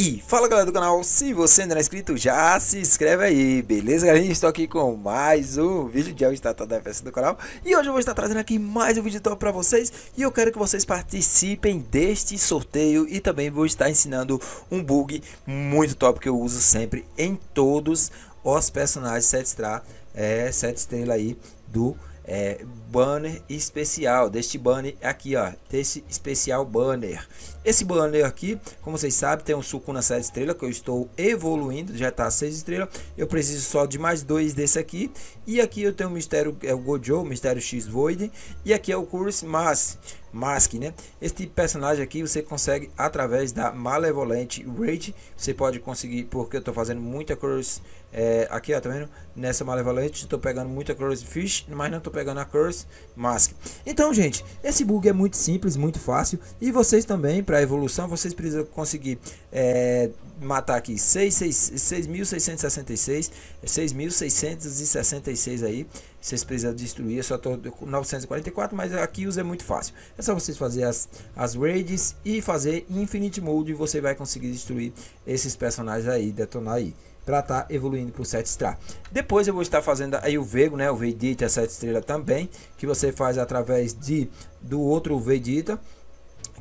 E fala galera do canal, se você ainda não é inscrito, já se inscreve aí, beleza galera? Estou aqui com mais um vídeo de Alstata da FS do canal E hoje eu vou estar trazendo aqui mais um vídeo top para vocês E eu quero que vocês participem deste sorteio E também vou estar ensinando um bug muito top que eu uso sempre em todos os personagens 7 estrelas, é, 7 estrelas aí do é, banner especial, deste banner aqui, ó, deste especial banner. Esse banner aqui, como vocês sabem, tem um na 7 estrela que eu estou evoluindo, já está 6 estrelas. Eu preciso só de mais dois desse aqui e aqui eu tenho o mistério, é o Gojo, o mistério X-Void. E aqui é o Curse Mask, Mask, né? Este personagem aqui você consegue através da Malevolente Rage. Você pode conseguir, porque eu estou fazendo muita Curse é, aqui, ó, tá vendo? Nessa Malevolente, estou pegando muita Curse Fish, mas não estou pegando a Curse Mask. Então, gente, esse bug é muito simples, muito fácil. E vocês também, para evolução, vocês precisam conseguir é, matar aqui 6.666, 6.666. 236 aí. Se vocês precisam destruir, eu só tô com 944, mas aqui usa é muito fácil. É só vocês fazer as, as raids e fazer Infinite Mode e você vai conseguir destruir esses personagens aí, detonar aí para estar tá evoluindo pro 7 star. Depois eu vou estar fazendo aí o Vego, né? O Vegeta 7 é estrela também, que você faz através de do outro Vegeta,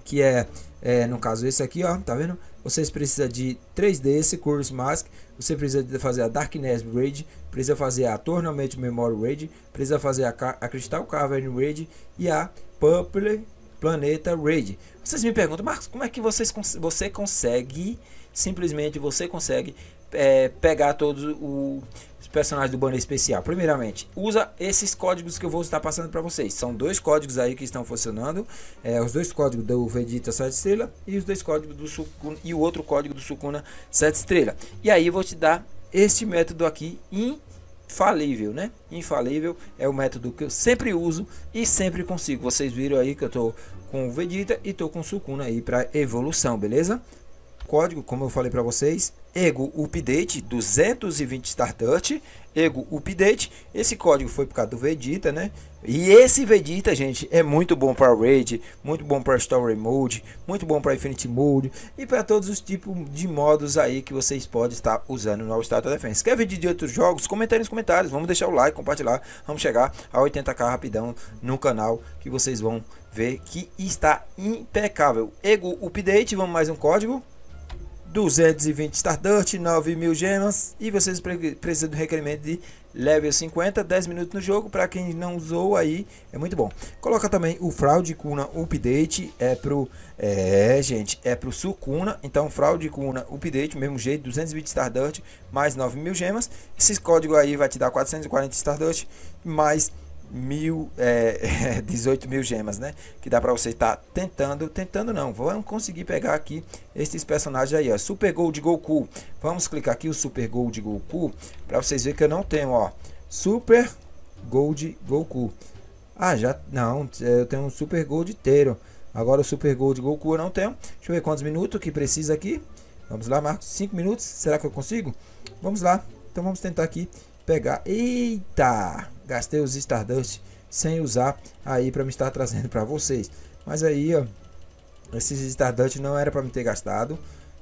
que é, é no caso esse aqui, ó, tá vendo? vocês precisam de 3 desse Curse Mask, você precisa de fazer a Darkness Raid, precisa fazer a Tournament Memory Raid, precisa fazer a, Car a Crystal Cavern Raid e a Purple Planeta Raid. Vocês me perguntam, Marcos, como é que vocês cons você consegue, simplesmente você consegue é, pegar todos o personagens do banner especial. Primeiramente, usa esses códigos que eu vou estar passando para vocês. São dois códigos aí que estão funcionando. É, os dois códigos do Vegeta 7 estrela e os dois códigos do Sukuna e o outro código do Sukuna 7 estrela. E aí eu vou te dar este método aqui infalível, né? Infalível é o método que eu sempre uso e sempre consigo. Vocês viram aí que eu tô com o Vegeta e tô com o Sukuna aí para evolução, beleza? Código, como eu falei para vocês, ego update 220 startup, ego update. Esse código foi por causa do Vegeta, né? E esse Vegeta, gente, é muito bom para raid, muito bom para story mode, muito bom para infinite mode e para todos os tipos de modos aí que vocês podem estar usando no All Defense. Quer vídeo de outros jogos? Comenta aí nos comentários, vamos deixar o like, compartilhar, vamos chegar a 80k rapidão no canal que vocês vão ver que está impecável. Ego update, vamos mais um código. 220 Stardust, 9 mil gemas e vocês precisam do requerimento de level 50, 10 minutos no jogo, para quem não usou aí, é muito bom. Coloca também o Fraude Kuna Update, é pro, é gente, é pro Sukuna então Fraude Kuna Update, mesmo jeito, 220 Stardust, mais 9 mil gemas, esse código aí vai te dar 440 Stardust, mais mil, é, 18 mil gemas, né? Que dá pra você estar tá tentando, tentando não, vamos conseguir pegar aqui esses personagens aí, ó. Super Gold Goku, vamos clicar aqui o Super Gold Goku, para vocês verem que eu não tenho, ó. Super Gold Goku. Ah, já, não, é, eu tenho um Super Gold inteiro. Agora o Super Gold Goku eu não tenho. Deixa eu ver quantos minutos que precisa aqui. Vamos lá, Marcos, 5 minutos, será que eu consigo? Vamos lá, então vamos tentar aqui pegar. Eita! Gastei os Stardust sem usar aí para me estar trazendo para vocês. Mas aí, ó, esses Stardust não era para me ter gastado.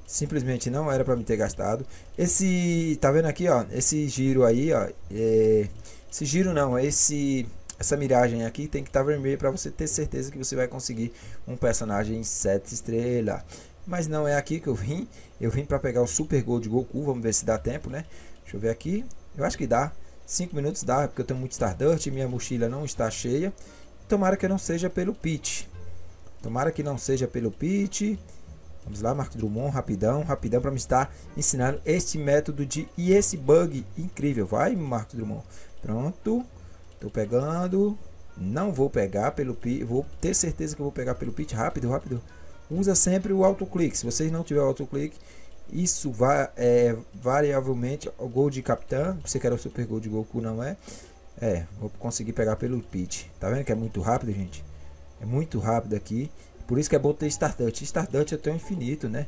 Simplesmente não era para me ter gastado. Esse, tá vendo aqui, ó, esse giro aí, ó, é, esse giro não, esse essa miragem aqui tem que estar tá vermelha para você ter certeza que você vai conseguir um personagem 7 estrelas. Mas não é aqui que eu vim, eu vim para pegar o Super Gol de Goku, vamos ver se dá tempo, né? Deixa eu ver aqui. Eu acho que dá. 5 minutos dá, porque eu tenho muito Stardust e minha mochila não está cheia. Tomara que não seja pelo pit. Tomara que não seja pelo pit. Vamos lá, Marco Drummond, rapidão, rapidão para me estar ensinando este método de e esse bug incrível. Vai, Marco Drummond. Pronto. Tô pegando. Não vou pegar pelo pit, vou ter certeza que vou pegar pelo pit rápido, rápido. Usa sempre o autoclique. Se vocês não tiver autoclique, isso vai é, variavelmente o gol de capitã. Você quer o super gol de Goku, não é? É, vou conseguir pegar pelo pitch. Tá vendo que é muito rápido, gente? É muito rápido aqui. Por isso que é bom ter Stardust. Stardust eu tenho infinito, né?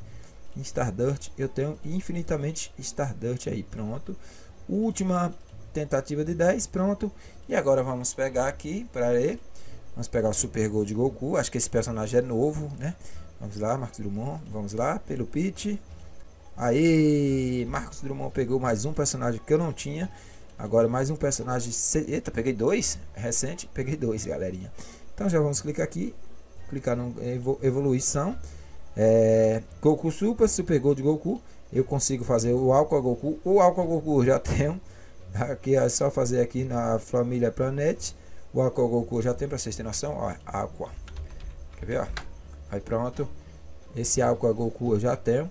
Stardust eu tenho infinitamente Stardust aí. Pronto. Última tentativa de 10. Pronto. E agora vamos pegar aqui para ele. Vamos pegar o Super Gol de Goku. Acho que esse personagem é novo, né? Vamos lá, Marcos Drummond. Vamos lá, pelo pitch. Aí, Marcos Drummond pegou mais um personagem que eu não tinha. Agora mais um personagem. Eita, peguei dois. É recente, peguei dois, galerinha. Então já vamos clicar aqui. Clicar no evoluição. É, Goku Super, Super Gold Goku. Eu consigo fazer o Alco Goku. O Alco Goku eu já tenho. Aqui é só fazer aqui na família Planet. O Aqua Goku já tem para vocês terem noção. Ó, é Aqua. Quer ver? Ó? Aí pronto. Esse Aqua Goku eu já tenho.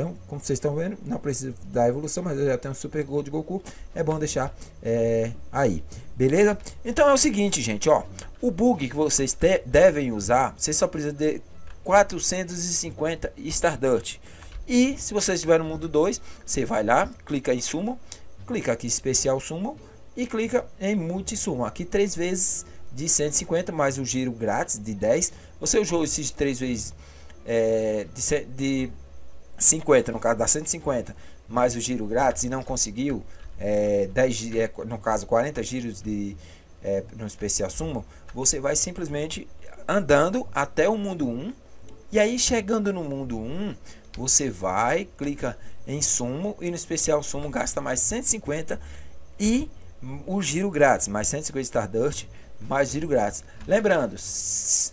Então, como vocês estão vendo, não precisa da evolução, mas eu já tenho Super Gold Goku. É bom deixar é, aí, beleza? Então é o seguinte, gente, ó. O bug que vocês te, devem usar, vocês só precisa de 450 Stardust. E se você estiver no mundo 2, você vai lá, clica em sumo, clica aqui especial sumo e clica em multi sumo. Aqui três vezes de 150 mais o giro grátis de 10. Você usou esses três vezes é, de, de 50, no caso dá 150, mais o giro grátis e não conseguiu, é, 10, é, no caso 40 giros de, é, no especial sumo, você vai simplesmente andando até o mundo 1 e aí chegando no mundo 1, você vai, clica em sumo e no especial sumo gasta mais 150 e o giro grátis, mais 150 Stardust, mais giro grátis. Lembrando,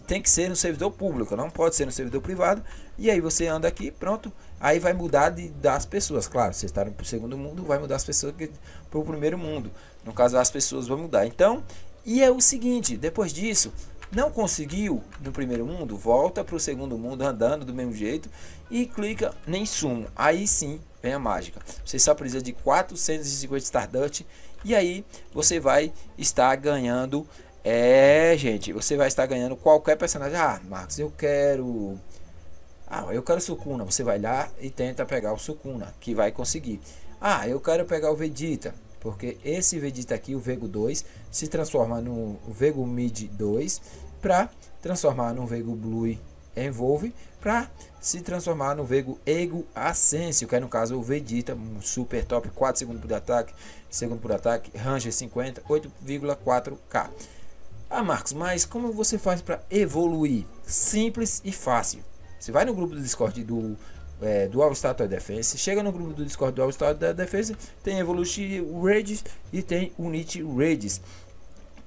tem que ser no servidor público, não pode ser no servidor privado, e aí você anda aqui, pronto. Aí vai mudar de, das pessoas. Claro, você está no segundo mundo, vai mudar as pessoas para o primeiro mundo. No caso, as pessoas vão mudar. Então, e é o seguinte: depois disso, não conseguiu no primeiro mundo, volta para o segundo mundo andando do mesmo jeito e clica em sumo. Aí sim vem a mágica. Você só precisa de 450 Stardust e aí você vai estar ganhando. É, gente, você vai estar ganhando qualquer personagem. Ah, Marcos, eu quero ah, eu quero Sukuna. Você vai lá e tenta pegar o Sukuna, que vai conseguir. Ah, eu quero pegar o Vegeta. Porque esse Vegeta aqui, o Vego 2, se transforma no Vego Mid 2 para transformar no Vego Blue Envolve para se transformar no Vego Ego Ascencio, que é no caso o Vegeta, um super top, 4 segundos por ataque, segundo por ataque, Ranger 50, 8,4k. Ah, Marcos, mas como você faz para evoluir? Simples e fácil. Você vai no grupo do Discord do, é, do All Star Defense, chega no grupo do Discord do All Star Defense, tem Evolution Raids e tem Unity Raids.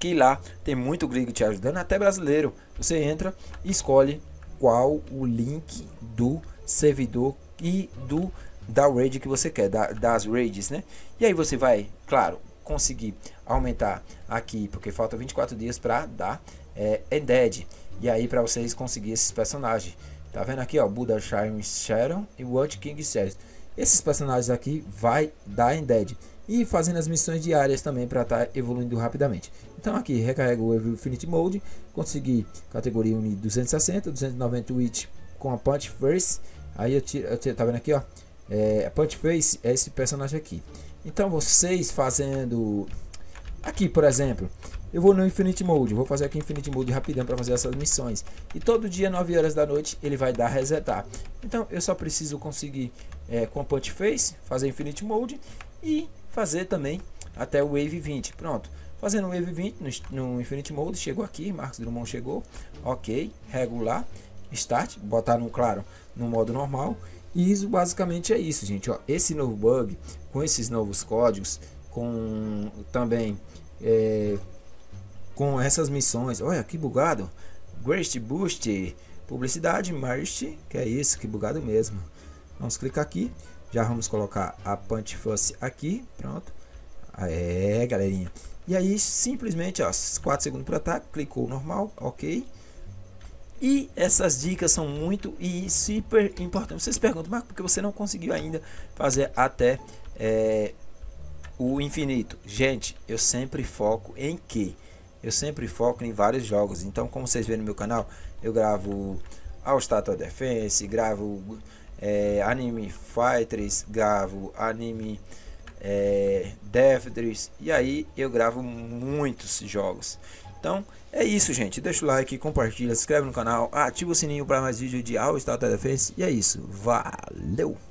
Que lá tem muito gringo te ajudando, até brasileiro. Você entra e escolhe qual o link do servidor e do da raid que você quer, da, das raids, né? E aí você vai, claro, conseguir aumentar aqui, porque falta 24 dias para dar é, Undead. E aí para vocês conseguir esses personagens. Tá vendo aqui, ó, Buddha Shine Sharon e What King Says. Esses personagens aqui vai dar em dead e fazendo as missões diárias também para estar tá evoluindo rapidamente. Então aqui recarrego o Infinity Mode, consegui categoria Uni 260, 290 Witch com a Punch Face. Aí eu tiro, eu tiro, tá vendo aqui, ó, é, a Punch Face é esse personagem aqui. Então vocês fazendo aqui, por exemplo, eu vou no Infinite Mode, vou fazer aqui Infinite Mode rapidão para fazer essas missões. E todo dia, 9 horas da noite, ele vai dar resetar. Então eu só preciso conseguir é, com a Punch Face, fazer Infinite Mode e fazer também até o Wave 20. Pronto. Fazendo o Wave 20 no, no Infinite Mode, chegou aqui, Marcos Drummond chegou. Ok, regular, Start, botar no claro, no modo normal. E isso basicamente é isso, gente. Ó, esse novo bug, com esses novos códigos, com também... É, com essas missões. Olha que bugado. Great Boost, publicidade, March, que é isso, que bugado mesmo. Vamos clicar aqui, já vamos colocar a Punch force aqui, pronto. É, galerinha. E aí, simplesmente, ó, 4 segundos para ataque, clicou normal, ok. E essas dicas são muito e super importantes. Vocês perguntam, mas por que você não conseguiu ainda fazer até é, o infinito? Gente, eu sempre foco em que? eu sempre foco em vários jogos. Então, como vocês veem no meu canal, eu gravo All Star Total Defense, gravo é, Anime Fighters, gravo Anime é, Devdris, e aí eu gravo muitos jogos. Então, é isso, gente. Deixa o like, compartilha, se inscreve no canal, ativa o sininho para mais vídeos de All Star Total Defense, e é isso. Valeu!